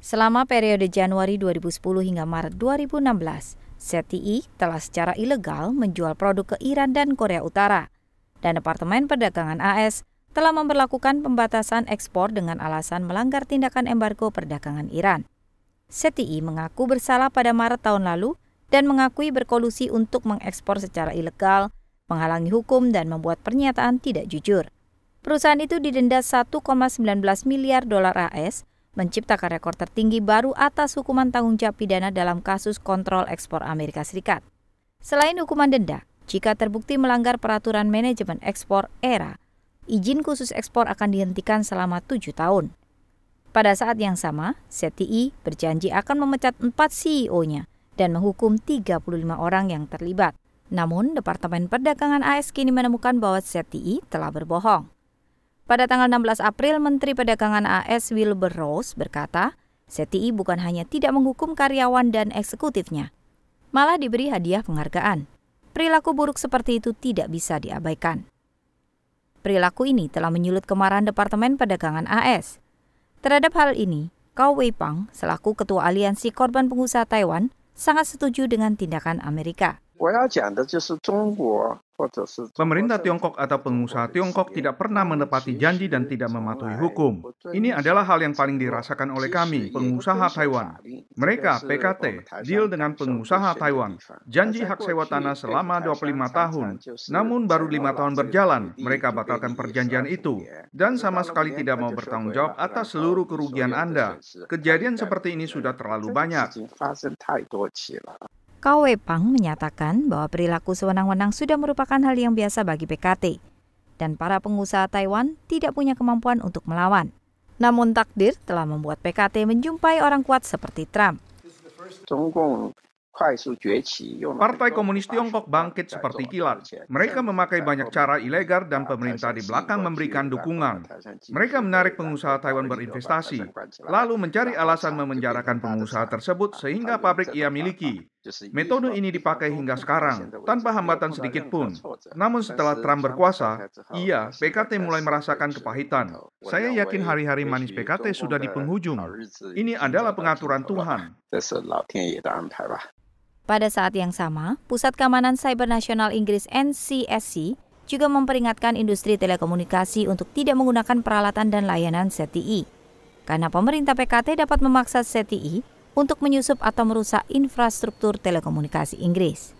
Selama periode Januari 2010 hingga Maret 2016, ZTI e telah secara ilegal menjual produk ke Iran dan Korea Utara. Dan Departemen Perdagangan AS telah memperlakukan pembatasan ekspor dengan alasan melanggar tindakan embargo perdagangan Iran. CTI e mengaku bersalah pada Maret tahun lalu dan mengakui berkolusi untuk mengekspor secara ilegal, menghalangi hukum dan membuat pernyataan tidak jujur. Perusahaan itu didenda 1,19 miliar dolar AS menciptakan rekor tertinggi baru atas hukuman tanggung jawab pidana dalam kasus kontrol ekspor Amerika Serikat. Selain hukuman denda, jika terbukti melanggar peraturan manajemen ekspor ERA, izin khusus ekspor akan dihentikan selama tujuh tahun. Pada saat yang sama, CTI berjanji akan memecat empat CEO-nya dan menghukum 35 orang yang terlibat. Namun, Departemen Perdagangan AS kini menemukan bahwa CTI telah berbohong. Pada tanggal 16 April, Menteri Perdagangan AS Wilbur Rose berkata, CTI bukan hanya tidak menghukum karyawan dan eksekutifnya, malah diberi hadiah penghargaan. Perilaku buruk seperti itu tidak bisa diabaikan. Perilaku ini telah menyulut kemarahan Departemen Perdagangan AS. Terhadap hal ini, Kau Wei Pang, selaku Ketua Aliansi Korban Pengusaha Taiwan, sangat setuju dengan tindakan Amerika. Pemerintah Tiongkok atau pengusaha Tiongkok tidak pernah menepati janji dan tidak mematuhi hukum. Ini adalah hal yang paling dirasakan oleh kami, pengusaha Taiwan. Mereka, PKT, deal dengan pengusaha Taiwan. Janji hak sewa tanah selama 25 tahun. Namun baru lima tahun berjalan, mereka batalkan perjanjian itu. Dan sama sekali tidak mau bertanggung jawab atas seluruh kerugian Anda. Kejadian seperti ini sudah terlalu banyak. KW Pang menyatakan bahwa perilaku sewenang-wenang sudah merupakan hal yang biasa bagi PKT, dan para pengusaha Taiwan tidak punya kemampuan untuk melawan. Namun takdir telah membuat PKT menjumpai orang kuat seperti Trump. Partai Komunis Tiongkok bangkit seperti kilat. Mereka memakai banyak cara ilegal dan pemerintah di belakang memberikan dukungan. Mereka menarik pengusaha Taiwan berinvestasi, lalu mencari alasan memenjarakan pengusaha tersebut sehingga pabrik ia miliki. Metode ini dipakai hingga sekarang, tanpa hambatan sedikit pun. Namun setelah Trump berkuasa, ia PKT mulai merasakan kepahitan. Saya yakin hari-hari manis PKT sudah di penghujung. Ini adalah pengaturan Tuhan. Pada saat yang sama, Pusat Keamanan Cyber Nasional Inggris NCSC juga memperingatkan industri telekomunikasi untuk tidak menggunakan peralatan dan layanan CTI. Karena pemerintah PKT dapat memaksa CTI untuk menyusup atau merusak infrastruktur telekomunikasi Inggris.